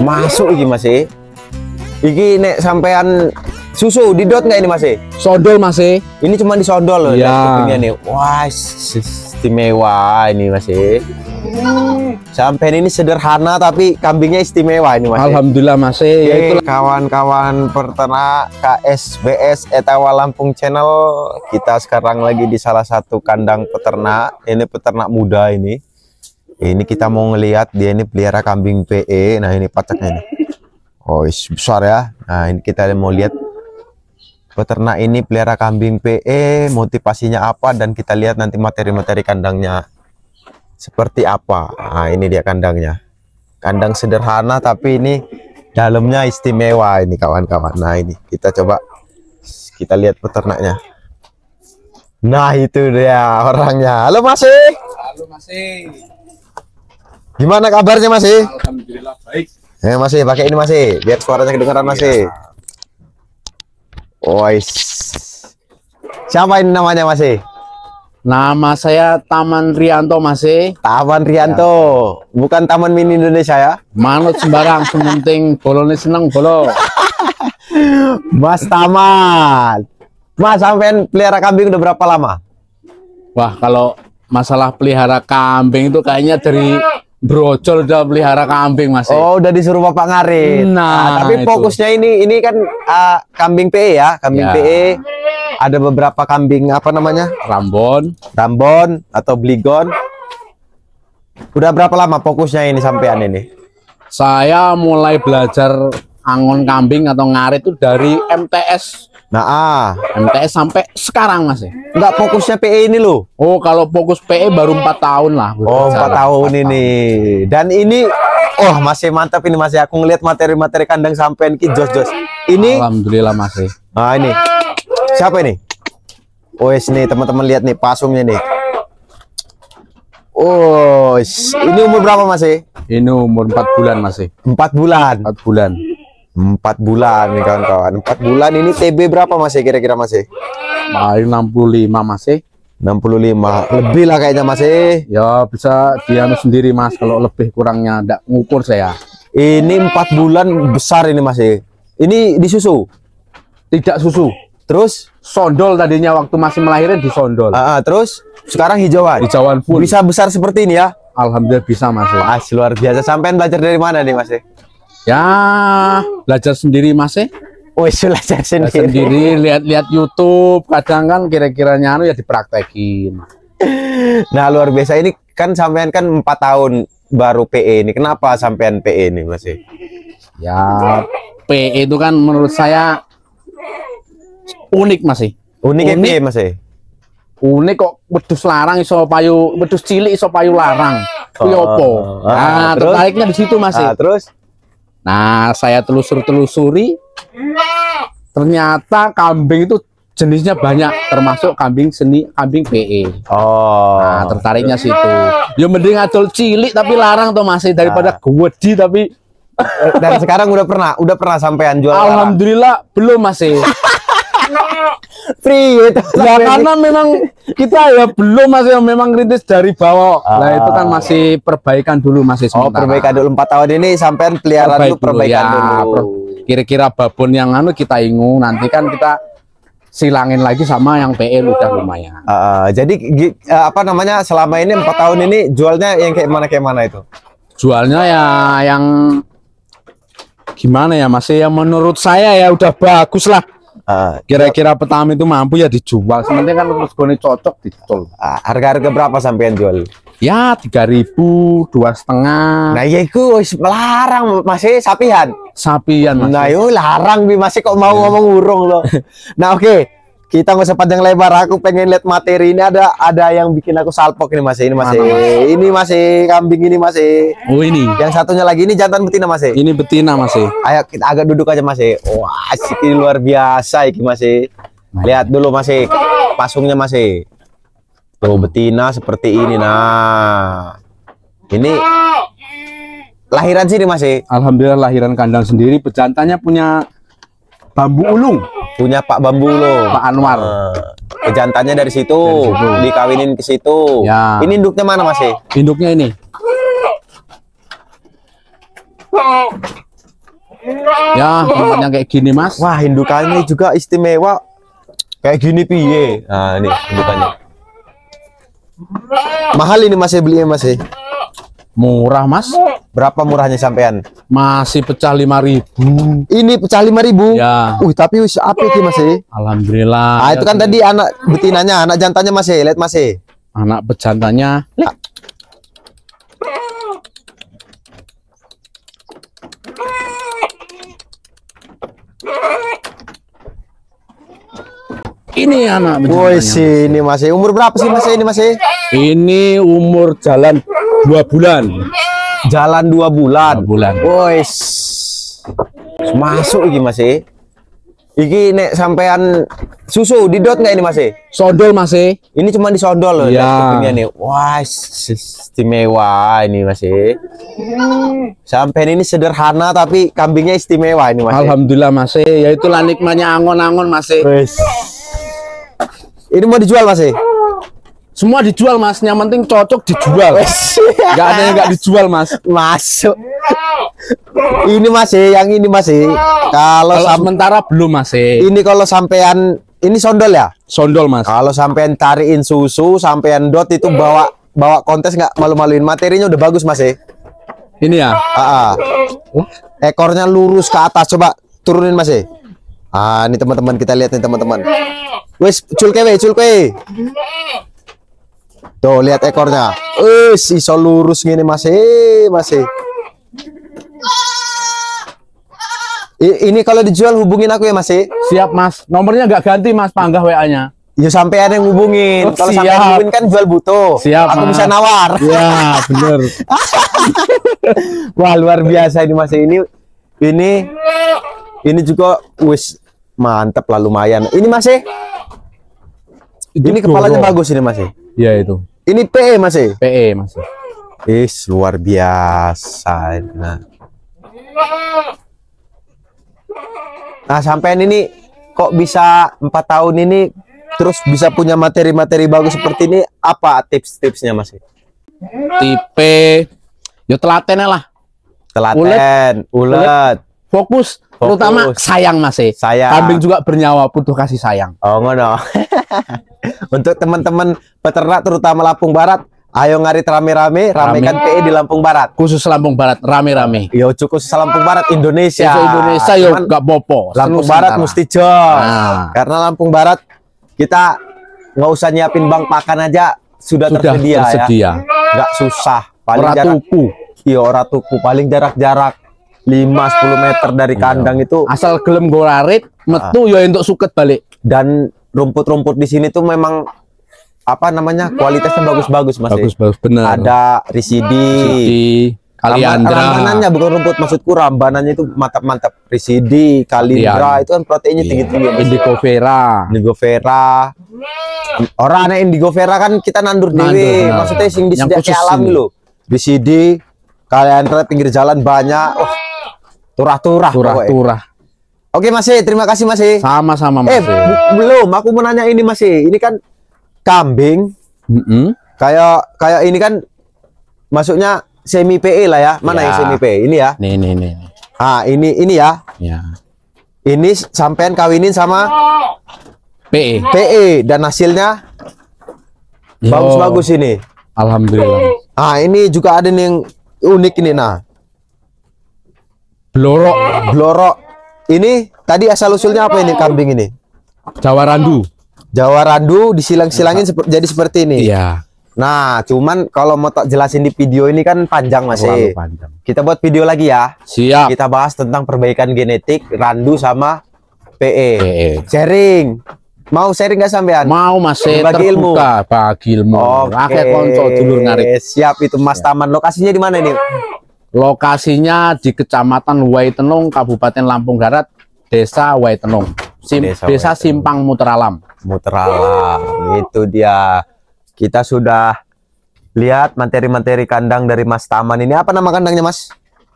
Masuk iki masih, eh. Iki nek sampean susu didot nggak ini masih, eh? Sodol masih, eh. Ini cuma disodol loh ya. nih. Wah, istimewa ini masih, Sampai ini sederhana tapi kambingnya istimewa ini masih. Alhamdulillah masih. Ya itu kawan-kawan peternak KSBS Etawa Lampung Channel. Kita sekarang lagi di salah satu kandang peternak. Ini peternak muda ini. Ini kita mau ngelihat dia ini pelihara kambing PE. Nah, ini pacaknya ini. Oh, besar ya. Nah, ini kita mau lihat peternak ini pelihara kambing PE, motivasinya apa dan kita lihat nanti materi-materi kandangnya seperti apa. Nah, ini dia kandangnya. Kandang sederhana tapi ini dalamnya istimewa ini kawan-kawan. Nah, ini kita coba kita lihat peternaknya. Nah, itu dia orangnya. Halo, Masih. E. Halo, Masih. E. Gimana kabarnya masih? Alhamdulillah baik. Eh ya, masih pakai ini masih, biar suaranya kedengaran masih. Iya. Oh, Siapa ini namanya masih? Nama saya Taman Rianto masih. Taman Rianto, ya. bukan Taman Mini Indonesia ya? Manut sembarang, sementing bolone seneng bolo. Mas Taman, Mas sampean pelihara kambing udah berapa lama? Wah kalau masalah pelihara kambing itu kayaknya dari brocol udah pelihara kambing masih? oh udah disuruh bapak ngarit nah, nah tapi itu. fokusnya ini ini kan uh, kambing PE ya kambing ya. PE ada beberapa kambing apa namanya rambon rambon atau bligon udah berapa lama fokusnya ini sampean ini saya mulai belajar angon kambing atau ngarit itu dari MTS Nah, ah. MTS sampai sekarang masih. Ya? Enggak fokusnya PE ini loh. Oh, kalau fokus PE baru empat tahun lah. Oh, empat tahun 4 ini. Tahun. Dan ini oh, masih mantap ini masih ya. aku ngelihat materi-materi kandang sampean ki jos-jos. Ini Alhamdulillah masih. Nah, ya. ini. Siapa ini? Oh, nih teman-teman lihat nih pasungnya nih. Oh, ini umur berapa masih? Ini umur 4 bulan masih. 4 bulan. 4 bulan. Empat bulan nih kawan-kawan. Empat bulan ini TB berapa masih ya, kira-kira masih? Paling 65 masih. 65 lebih lah kayaknya masih. Ya. ya bisa dianu sendiri mas kalau lebih kurangnya enggak ngukur saya. Ini empat bulan besar ini masih. Ya. Ini disusu Tidak susu. Terus sondol tadinya waktu masih melahirkan di sondol. Uh, ah, ah, terus sekarang hijauan. Hijauan full. Bisa besar seperti ini ya? Alhamdulillah bisa mas. Mas luar biasa. Sampai belajar dari mana nih masih Ya, belajar sendiri masih. Eh? Wih, belajar sendiri. Belajar sendiri, lihat-lihat YouTube, kadang kan kira-kiranya anu ya dipraktekin. Nah, luar biasa ini kan sampean kan empat tahun baru PE ini. Kenapa sampean PE ini masih? Eh? Ya, PE itu kan menurut saya unik Mas masih. Eh. Unik, unik. ya e, masih? unik kok wedus larang iso payu wedus cilik iso payu larang kuwi oh, oh, nah terus, tertariknya di situ masih. ah, terus Nah, saya telusur-telusuri ternyata kambing itu jenisnya banyak termasuk kambing seni kambing PE oh nah, tertariknya situ ya mending adol cilik tapi larang tuh masih daripada nah. gwedi tapi eh, dan sekarang udah pernah udah pernah sampean jual alhamdulillah larang. belum masih free ya, itu ya karena memang kita ya belum masih memang kritis dari bawah ah. nah itu kan masih perbaikan dulu masih sementara. oh perbaikan dulu empat tahun ini sampai peliharaan Perbaik dulu perbaikan ya, dulu kira-kira babon yang anu kita ingu nanti kan kita silangin lagi sama yang PL e, udah lumayan. Uh, jadi uh, apa namanya selama ini empat tahun ini jualnya yang kayak mana kayak mana itu? Jualnya ya yang gimana ya masih yang menurut saya ya udah bagus lah Ah, Kira-kira petani itu mampu ya dijual. Sementing kan terus gue cocok dijual. Ah, harga-harga berapa sampean jual? Ya tiga ribu dua setengah. Nah ya itu melarang masih sapihan, e, Sapian. E. Nah yuk larang bi masih e, kok mau ngomong urung loh. nah oke. Okay kita nggak usah panjang lebar aku pengen lihat materi ini ada ada yang bikin aku salpok ini masih e, ini masih e. ini masih e, kambing ini masih oh ini yang satunya lagi ini jantan betina masih ini betina masih ayo kita agak duduk aja masih wah asik ini luar biasa ini masih lihat dulu masih pasungnya masih tuh betina seperti ini nah ini lahiran sini masih alhamdulillah lahiran kandang sendiri pejantannya punya bambu ulung punya Pak Bambu loh, Pak Anwar eh, jantannya dari situ, dari situ. dikawinin ke situ ya. ini induknya mana masih induknya ini ya tempatnya kayak gini mas wah indukannya juga istimewa kayak gini piye nah ini indukannya mahal ini masih ya, belinya masih ya? Murah, Mas. Berapa murahnya sampean? Masih pecah lima ribu. Ini pecah lima ribu. Ya. Uh, tapi wis apik iki, Mas. Eh. Alhamdulillah. Ah, itu kan ya, tadi ya. anak betinanya, anak jantannya masih. Eh. lihat masih. Eh. Anak pejantannya. Ini anak Woi, sih ini masih. Umur berapa sih masih ini masih? Ini umur jalan dua bulan jalan dua bulan dua bulan boys masuk iki masih e. Iki nek sampean susu didot nggak ini masih? E? Sodol masih. E. Ini cuma disodol loh. Ya. nih. Wah, istimewa ini masih. Sampean ini sederhana tapi kambingnya istimewa ini masih. Alhamdulillah masih. Ya itulah nikmatnya angon-angon masih. Ini mau dijual masih? Semua dijual mas, yang penting cocok dijual. Gak ada yang gak dijual mas. Masuk. Ini masih, eh, yang ini masih. Eh. Kalau sementara belum masih. Eh. Ini kalau sampean ini sondol ya? Sondol mas. Kalau sampean tariin susu, sampean dot itu bawa bawa kontes nggak malu-maluin materinya udah bagus masih. Ini ya? Aa, ah, ah. ekornya lurus ke atas coba turunin masih. Ah ini teman-teman kita lihat nih teman-teman. Wes culke we Tuh lihat ekornya. Eh, iso lurus gini masih, eh, masih. I ini kalau dijual hubungin aku ya masih. Siap Mas. Nomornya nggak ganti Mas, panggah WA-nya. Ya sampai ada yang hubungin. Oh, kalau sampai hubungin kan jual butuh. Siap. Aku mas. bisa nawar. Ya, bener. Wah, luar biasa ini masih Ini ini ini juga wis mantep lah lumayan. Ini masih. Ini kepalanya bagus ini masih. Iya itu. Ini PE masih? E? PE masih. E. Is luar biasa. Nah. Nah, sampean ini kok bisa empat tahun ini terus bisa punya materi-materi bagus seperti ini? Apa tips-tipsnya, masih? E? Tipe yo telaten lah. Telaten, ulet, Fokus, terutama sayang, masih. Sayang. Kambing juga bernyawa, butuh kasih sayang. Oh, ngono. Untuk teman-teman peternak terutama Lampung Barat, ayo ngarit rame-rame, ramekan rame. PE di Lampung Barat. Khusus Lampung Barat, rame-rame. Yo, khusus Lampung Barat iya. Indonesia. Yo, Indonesia yo gak bopo. Lampung Barat mesti jos. Nah. Karena Lampung Barat kita nggak usah nyiapin bank pakan aja sudah, sudah tersedia, ya. tersedia ya. Nggak susah. Paling ora jarak tuku. Iya, Paling jarak-jarak 5 10 meter dari kandang Iyo. itu asal gelem gorarit metu ah. yo untuk suket balik dan rumput-rumput di sini tuh memang apa namanya kualitasnya nah. bagus-bagus mas bagus-bagus benar ada risidi kaliandra rambanannya bukan rumput maksudku rambanannya itu mantap-mantap risidi kaliandra itu kan proteinnya iya. tinggi-tinggi yeah. indigo vera indigo vera orang aneh indigo vera kan kita nandur, nandur dewi nah. maksudnya sing di alami Residu risidi kaliandra pinggir jalan banyak oh turah-turah turah-turah Oke masih, e, terima kasih masih. E. Sama-sama masih. Eh e. belum, aku mau nanya ini masih. Ini kan kambing. Mm -hmm. Kayak kayak ini kan masuknya semi PE lah ya. Mana ya, yang semi PE? Ini ya. Nih nih nih. Ah ini ini ya. Ya. Ini sampean kawinin sama PE. PE dan hasilnya bagus-bagus ini. Alhamdulillah. Ah ini juga ada nih yang unik ini nah. Blorok. Blorok ini tadi asal usulnya apa ini kambing ini? Jawa Randu. Jawa Randu disilang-silangin sep jadi seperti ini. Iya. Nah, cuman kalau mau tak jelasin di video ini kan panjang masih. E. panjang. Kita buat video lagi ya. Siap. Kita bahas tentang perbaikan genetik randu sama PE. PE. Sharing. Mau sharing gak sampean? Mau mas, e, bagi ilmu. Bagi ilmu. Oke. Okay. dulur ngarik. Siap itu Mas Siap. Taman. Lokasinya di mana ini? Lokasinya di Kecamatan Waitenung, Kabupaten Lampung Barat, Desa Waitenung. Sim Desa, Desa Waitenung. Simpang Muteralam. Muteralam, itu dia. Kita sudah lihat materi-materi kandang dari Mas Taman ini. Apa nama kandangnya, Mas?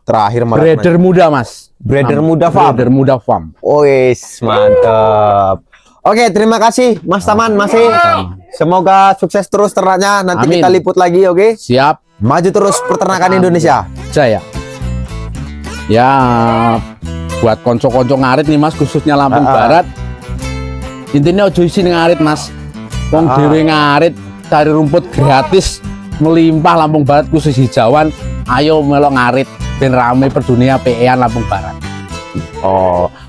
Terakhir Mas. Breeder muda, Mas. Breeder muda farm. Breeder muda farm. Ois, mantap. Oke, terima kasih Mas Taman masih. E. Semoga sukses terus ternaknya. Nanti Amin. kita liput lagi, oke? Okay? Siap. Maju terus peternakan Amin. Indonesia aja ya ya buat konco-konco ngarit nih mas khususnya Lampung uh -uh. Barat intinya ojo isin ngarit mas wong uh -uh. ngarit cari rumput gratis melimpah Lampung Barat khusus hijauan ayo melok ngarit ben rame perdunia PEan Lampung Barat oh